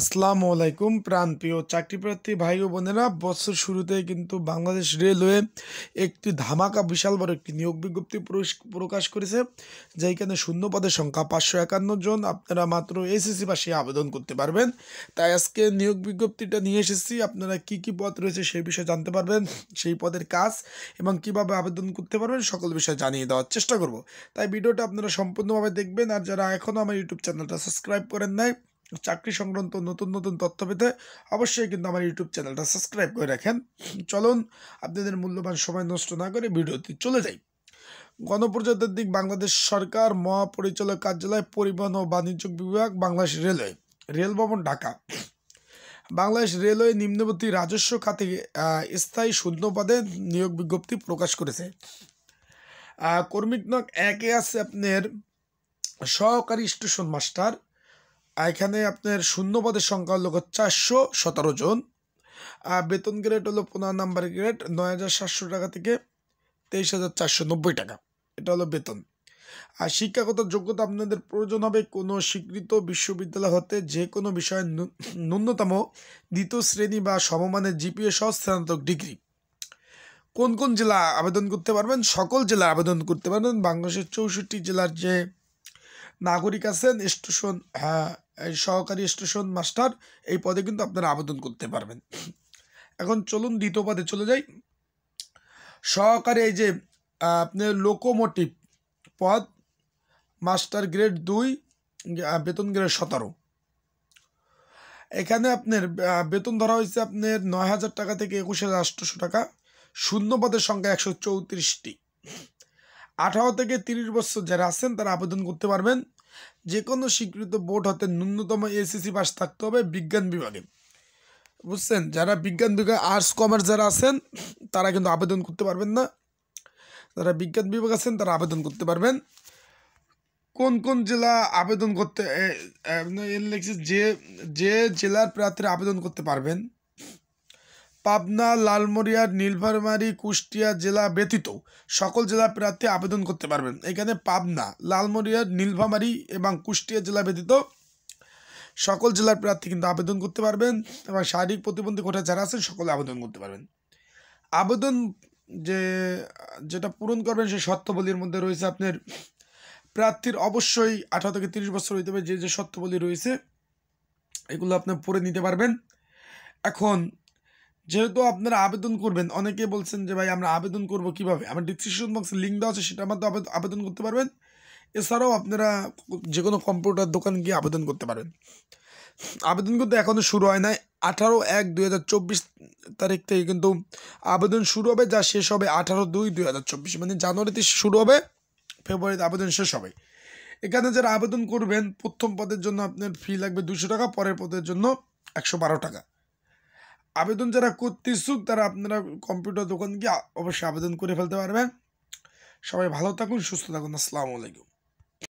আসসালামু আলাইকুম চাকরি চাকরিপ্রার্থী ভাই ও বোনেরা বছর শুরুতে কিন্তু বাংলাদেশ রেলওয়ে একটি ধামাকা বিশাল বড় একটি নিয়োগ বিজ্ঞপ্তি প্রকাশ করেছে যেখানে শূন্য পদের সংখ্যা পাঁচশো একান্ন জন আপনারা মাত্র এসএসসি পাশে আবেদন করতে পারবেন তাই আজকে নিয়োগ বিজ্ঞপ্তিটা নিয়ে এসেছি আপনারা কি কি পদ রয়েছে সেই বিষয়ে জানতে পারবেন সেই পদের কাজ এবং কিভাবে আবেদন করতে পারবেন সকল বিষয়ে জানিয়ে দেওয়ার চেষ্টা করব তাই ভিডিওটা আপনারা সম্পূর্ণভাবে দেখবেন আর যারা এখনও আমার ইউটিউব চ্যানেলটা সাবস্ক্রাইব করেন নাই চাকরি সংক্রান্ত নতুন নতুন তথ্য পেতে অবশ্যই কিন্তু আমার ইউটিউব চ্যানেলটা সাবস্ক্রাইব করে রাখেন চলুন আপনাদের মূল্যবান সময় নষ্ট না করে ভিডিওতে চলে যাই গণপ্রজাতান্ত্রিক বাংলাদেশ সরকার মহাপরিচালক কার্যালয় পরিবহন ও বাণিজ্য বিভাগ বাংলাদেশ রেলওয়ে রেল ভবন ঢাকা বাংলাদেশ রেলওয়ে নিম্নবর্তী রাজস্ব খাতে স্থায়ী শূন্য পদে নিয়োগ বিজ্ঞপ্তি প্রকাশ করেছে কর্মিক নক একে আছে আপনার সহকারী স্টেশন মাস্টার এখানে আপনার শূন্যপদের সংখ্যা হলো চারশো সতেরো জন আর বেতন গ্রেড হলো পনেরো নাম্বার গ্রেড নয় হাজার সাতশো টাকা থেকে তেইশ হাজার চারশো নব্বই টাকা এটা হলো বেতন আর শিক্ষাগত যোগ্যতা আপনাদের প্রয়োজন হবে কোনো স্বীকৃত বিশ্ববিদ্যালয় হতে যে কোনো বিষয়ে ন্যূনতম দ্বিতীয় শ্রেণী বা সমমানের জিপিএ সহ স্নাতক ডিগ্রি কোন কোন জেলা আবেদন করতে পারবেন সকল জেলা আবেদন করতে পারবেন বাংলাদেশের চৌষট্টি জেলার যে নাগরিক আছেন স্টেশন হ্যাঁ সহকারী স্টেশন মাস্টার এই পদে কিন্তু আপনারা আবেদন করতে পারবেন এখন চলুন দ্বিতীয় পদে চলে যাই সহকারী এই যে আপনার লোকোমোটিভ পদ মাস্টার গ্রেড দুই বেতন গ্রেড সতেরো এখানে আপনার বেতন ধরা হয়েছে আপনার নয় হাজার টাকা থেকে একুশ হাজার টাকা শূন্য পদের সংখ্যা একশো চৌত্রিশটি আঠারো থেকে তিরিশ বছর যারা আছেন তারা আবেদন করতে পারবেন যে কোনো স্বীকৃত বোর্ড হতে ন্যূনতম এসিসি পাস থাকতে হবে বিজ্ঞান বিভাগে বুঝছেন যারা বিজ্ঞান বিভাগে আর্টস কমার্স যারা আছেন তারা কিন্তু আবেদন করতে পারবেন না যারা বিজ্ঞান বিভাগ আছেন তারা আবেদন করতে পারবেন কোন কোন জেলা আবেদন করতে লিখছি যে যে জেলার প্রার্থীরা আবেদন করতে পারবেন পাবনা লালমরিয়ার নীলফারমারি কুষ্টিয়া জেলা ব্যতীত সকল জেলা প্রার্থী আবেদন করতে পারবেন এখানে পাবনা লালমরিয়ার নীলফামারি এবং কুষ্টিয়া জেলা ব্যতীত সকল জেলার প্রার্থী কিন্তু আবেদন করতে পারবেন এবং শারীরিক প্রতিবন্ধী কোটা যারা আছেন সকলে আবেদন করতে পারবেন আবেদন যে যেটা পূরণ করবেন সেই শর্তাবলীর মধ্যে রয়েছে আপনার প্রার্থীর অবশ্যই আঠারো থেকে তিরিশ বছর হইতে হবে যে যে শর্তাবলী রয়েছে এগুলো আপনি পড়ে নিতে পারবেন এখন যেহেতু আপনারা আবেদন করবেন অনেকে বলছেন যে ভাই আমরা আবেদন করব কিভাবে আমার ডিসক্রিপশন বক্সে লিঙ্ক দেওয়া আছে সেটার মাধ্যমে আবেদন করতে পারবেন এছাড়াও আপনারা যে কোনো কম্পিউটার দোকান গিয়ে আবেদন করতে পারেন আবেদন করতে এখনও শুরু হয় নাই আঠারো এক দুই হাজার চব্বিশ তারিখ থেকে কিন্তু আবেদন শুরু হবে যা শেষ হবে আঠারো দুই দুই মানে জানুয়ারিতে শুরু হবে ফেব্রুয়ারিতে আবেদন শেষ হবে এখানে যারা আবেদন করবেন প্রথম পদের জন্য আপনার ফি লাগবে দুশো টাকা পরের পদের জন্য একশো টাকা আবেদন যারা করতে ইচ্ছুক তারা আপনারা কম্পিউটার দোকান গিয়ে অবশ্যই আবেদন করে ফেলতে পারবেন সবাই ভালো থাকুন সুস্থ থাকুন আসসালামু আলাইকুম